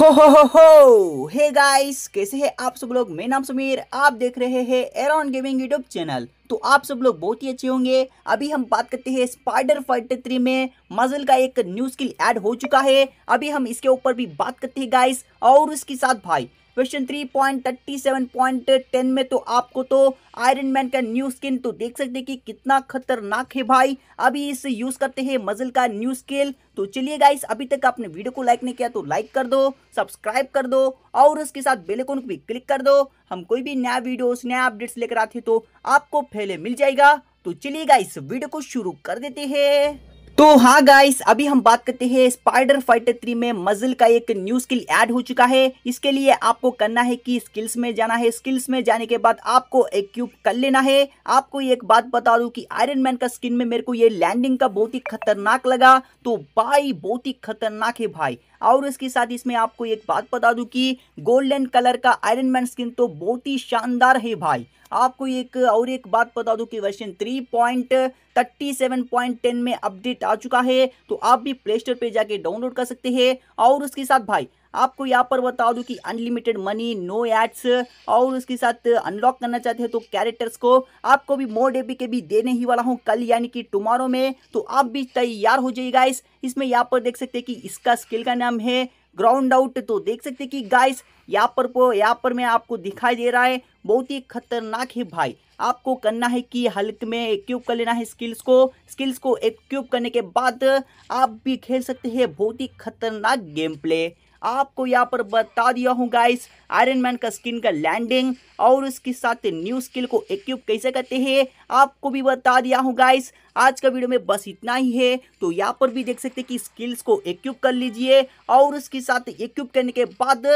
हो हो हो हो हे गाइस कैसे हैं आप सब लोग मैं नाम सुमीर आप देख रहे हैं एरॉन गेमिंग यूट्यूब चैनल तो आप सब लोग बहुत ही अच्छे होंगे अभी हम बात करते हैं स्पाइडर फाइटर थ्री में मजल का एक न्यू स्किल ऐड हो चुका है अभी हम इसके ऊपर भी बात करते हैं गाइस और उसके साथ भाई question three point thirty seven point ten में तो आपको तो आयरन मैन का न्यू स्किन तो देख सकते हैं कि कितना खतरनाक है भाई अभी इसे यूज करते हैं मजल का न्यू स्किल तो चलिए गाइस अभी तक आपने वीडियो को लाइक नहीं किया तो लाइक कर दो सब्सक्राइब कर दो और उसके साथ बेलेकोन को भी क्लिक कर दो हम कोई भी नया वीडियो नया अपडेट्स लेकर आते तो आपको पहले मिल जाएगा तो चलिए गाइस वीडियो को शुरू कर देते हैं तो हाँ गाइस अभी हम बात करते हैं स्पाइडर फाइटर थ्री में मजल का एक न्यू स्किल ऐड हो चुका है इसके लिए आपको करना है कि स्किल्स में जाना है स्किल्स में जाने के बाद आपको एक क्यूब कर लेना है आपको एक बात बता दूं कि आयरन मैन का स्किन में मेरे को ये लैंडिंग का बहुत ही खतरनाक लगा तो भाई बहुत ही खतरनाक है भाई और इसके साथ इसमें आपको एक बात बता दूं कि गोल्डन कलर का आयरन मैन स्किन तो बहुत ही शानदार है भाई आपको एक और एक बात बता दूं कि वर्षन 3.37.10 में अपडेट अपडेट आ चुका है तो आप भी प्ले स्टोर पर जाके डाउनलोड कर सकते हैं और उसके साथ भाई आपको यहाँ पर बता दूं कि अनलिमिटेड मनी नो एड्स और उसके साथ अनलॉक करना चाहते हैं तो कैरेक्टर्स को आपको भी मोर डेबी के भी देने ही वाला हूँ कल यानी कि टुमारो में तो आप भी तैयार हो जाइए गाइस इसमें यहाँ पर देख सकते हैं कि इसका स्किल का नाम है ग्राउंड आउट तो देख सकते कि गाइस यहाँ पर यहाँ पर मैं आपको दिखाई दे रहा है बहुत ही खतरनाक है भाई आपको करना है कि हल्क में एक्यूब कर लेना है स्किल्स को स्किल्स को एक्यूब करने के बाद आप भी खेल सकते हैं बहुत ही खतरनाक गेम प्ले आपको यहाँ पर बता दिया हूँ गाइस आयरन मैन का स्किन का लैंडिंग और उसके साथ न्यू स्किल को एक्यूब कैसे करते हैं आपको भी बता दिया हूँ गाइस आज का वीडियो में बस इतना ही है तो यहाँ पर भी देख सकते हैं कि स्किल्स को एक्यूब कर लीजिए और उसके ही साथ इक्विप करने के बाद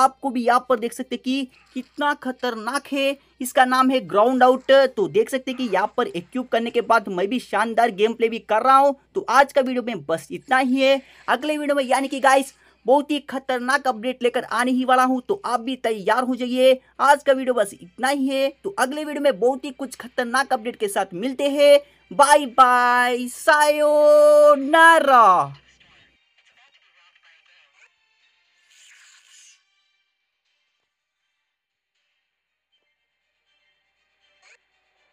आपको भी यहाँ पर देख सकते कि कितना खतरनाक है इसका नाम है ग्राउंड आउट तो देख सकते कि यहाँ पर इक्विप करने के बाद मैं भी शानदार गेम प्ले भी कर रहा हूँ तो आज का वीडियो में बस इतना ही है अगले वीडियो में यानी कि गाइस बहुत ही खतरनाक अपडेट लेकर आने ही वाला हूँ तो आप भी तैयार हो जाइए आज का वीडियो बस इतना ही है तो अगले वीडियो में बहुत ही कुछ खतरनाक अपडेट के साथ मिलते हैं बाय बाय सायो नारा